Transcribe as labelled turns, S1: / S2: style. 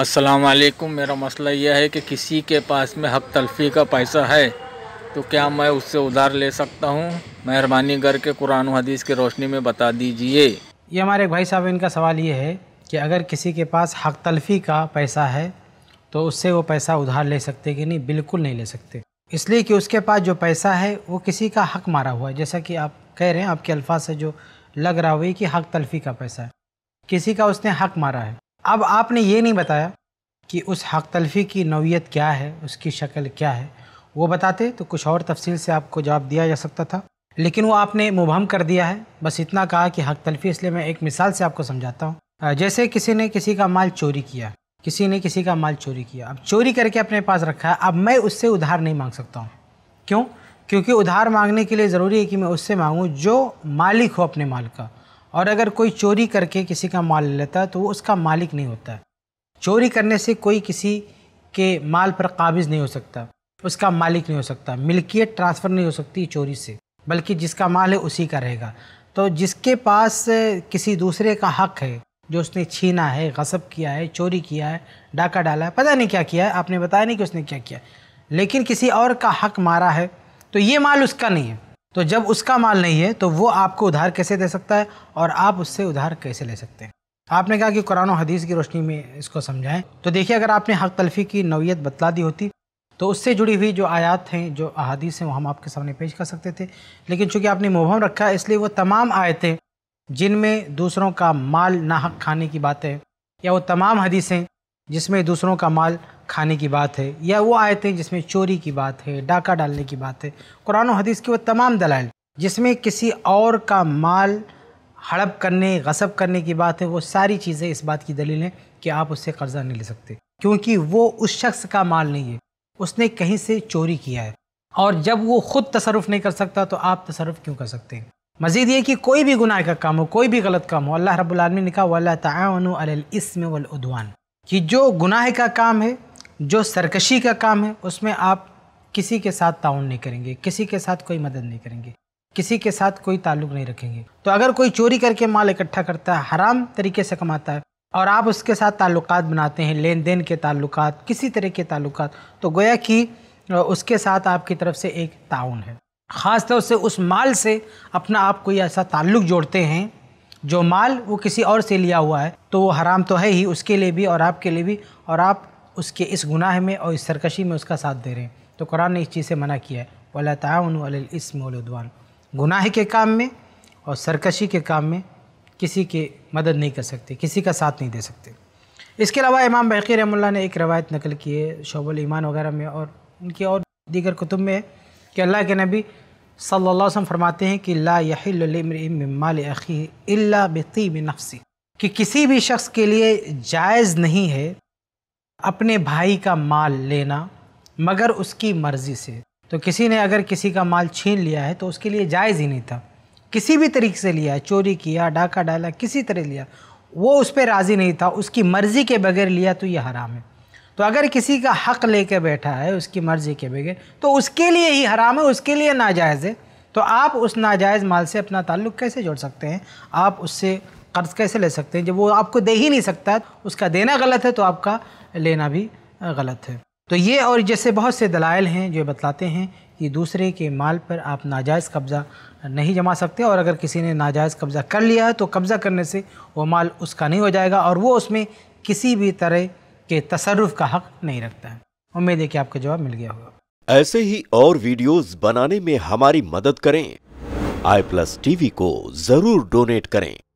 S1: असलकुम मेरा मसला यह है कि किसी के पास में हक तलफ़ी का पैसा है तो क्या मैं उससे उधार ले सकता हूँ मेहरबानी करके कुरान हदीस की रोशनी में बता दीजिए ये हमारे भाई साहब इनका सवाल ये है कि अगर किसी के पास हक तलफ़ी का पैसा है तो उससे वो पैसा उधार ले सकते कि नहीं बिल्कुल नहीं ले सकते इसलिए कि उसके पास जो पैसा है वो किसी का हक मारा हुआ है जैसा कि आप कह रहे हैं आपके अल्फाज से जो लग रहा हुई कि हक तलफ़ी का पैसा है किसी का उसने हक मारा है अब आपने ये नहीं बताया कि उस हक तलफ़ी की नौीयत क्या है उसकी शक्ल क्या है वो बताते तो कुछ और तफसील से आपको जवाब दिया जा सकता था लेकिन वो आपने मुबहम कर दिया है बस इतना कहा कि हक तलफ़ी इसलिए मैं एक मिसाल से आपको समझाता हूँ जैसे किसी ने किसी का माल चोरी किया किसी ने किसी का माल चोरी किया अब चोरी करके अपने पास रखा है अब मैं उससे उधार नहीं मांग सकता हूँ क्यों क्योंकि उधार मांगने के लिए ज़रूरी है कि मैं उससे मांगूँ जो मालिक हो अपने माल का और अगर कोई चोरी करके किसी का माल ले लेता है तो वो उसका मालिक नहीं होता चोरी करने से कोई किसी के माल पर काबिज़ नहीं हो सकता उसका मालिक नहीं हो सकता मिल्कियत ट्रांसफ़र नहीं हो सकती चोरी से बल्कि जिसका माल है उसी का रहेगा तो जिसके पास किसी दूसरे का हक है जो उसने छीना है गसब किया है चोरी किया है डाका डाला है पता नहीं क्या किया है आपने बताया नहीं कि उसने क्या किया लेकिन किसी और का हक मारा है तो ये माल उसका नहीं है तो जब उसका माल नहीं है तो वो आपको उधार कैसे दे सकता है और आप उससे उधार कैसे ले सकते हैं आपने कहा कि कुरान हदीस की रोशनी में इसको समझाएं तो देखिए अगर आपने हक तलफ़ी की नवीयत बतला दी होती तो उससे जुड़ी हुई जो आयात हैं जो अहादीस हैं वो हम आपके सामने पेश कर सकते थे लेकिन चूंकि आपने मुबहम रखा है इसलिए वो तमाम आयतें जिनमें दूसरों का माल ना हक खाने की बातें या वो तमाम हदीसें जिसमें दूसरों का माल खाने की बात है या वो आयतें जिसमें चोरी की बात है डाका डालने की बात है कुरान और हदीस की वो तमाम दलाइल जिसमें किसी और का माल हड़प करने गसब करने की बात है वो सारी चीज़ें इस बात की दलील हैं कि आप उससे कर्ज़ा नहीं ले सकते क्योंकि वो उस शख्स का माल नहीं है उसने कहीं से चोरी किया है और जब वो ख़ुद तसरफ़ नहीं कर सकता तो आप तसरफ़ क्यों कर सकते हैं मज़ीद ये कि कोई भी गुनाह का काम हो कोई भी गलत काम हो अल्लाह रब्बुल आलमीन ने कहा वल्ला तआवनु अलल इस्म वल उदवान कि जो गुनाह का काम है जो सरकशी का काम है उसमें आप किसी के साथ ताउन नहीं करेंगे किसी के साथ कोई मदद नहीं करेंगे किसी के साथ कोई ताल्लुक नहीं रखेंगे तो अगर कोई चोरी करके माल इकट्ठा करता है हराम तरीके से कमाता है और आप उसके साथ ताल्लुक बनाते हैं लेन देन के ताल्लुक किसी तरह के ताल्लुक तो गोया कि उसके साथ आपकी तरफ से एक ताउन है ख़ास तौर से उस माल से अपना आप कोई ऐसा ताल्लुक जोड़ते हैं जो माल वो किसी और से लिया हुआ है तो वो हराम तो है ही उसके लिए भी और आपके लिए भी और आप उसके इस गुनाह में और इस सरकशी में उसका साथ दे रहे हैं तो कुरान ने इस चीज़ से मना किया है वाला ताउन इसमदवान गुनाह के काम में और सरकशी के काम में किसी की मदद नहीं कर सकते किसी का साथ नहीं दे सकते इसके अलावा इमाम बक़ी रहमल्ला ने एक रवायत नकल की है शोबल ईमान वगैरह में और उनके और दीगर कुतुब में है कि अल्लाह के नबी सल्ला वसम फरमाते हैं कि ला यहिल्लमाल अखी नफसी कि किसी भी शख्स के लिए जायज़ नहीं है अपने भाई का माल लेना मगर उसकी मर्ज़ी से तो किसी ने अगर किसी का माल छीन लिया है तो उसके लिए जायज़ ही नहीं था किसी भी तरीके से लिया है चोरी किया डाका डाला किसी तरह लिया वो उस पर राज़ी नहीं था उसकी मर्ज़ी के बगैर लिया तो ये हराम है तो अगर किसी का हक़ लेके बैठा है उसकी मर्ज़ी के बगैर तो उसके लिए ही हराम है उसके लिए नाजायज़ है तो आप उस नाजायज़ माल से अपना ताल्लुक़ कैसे जोड़ सकते हैं आप उससे कर्ज कैसे ले सकते हैं जब वो आपको दे ही नहीं सकता उसका देना गलत है तो आपका लेना भी गलत है तो ये और जैसे बहुत से दलाइल हैं जो बतलाते हैं कि दूसरे के माल पर आप नाजायज़ कब्ज़ा नहीं जमा सकते और अगर किसी ने नाजायज़ कब्ज़ा कर लिया है तो कब्ज़ा करने से वो माल उसका नहीं हो जाएगा और वो उसमें किसी भी तरह के तसरफ का हक़ नहीं रखता है उम्मीद है कि आपका जवाब मिल गया होगा ऐसे ही और वीडियोस बनाने में हमारी मदद करें आई प्लस टीवी को ज़रूर डोनेट करें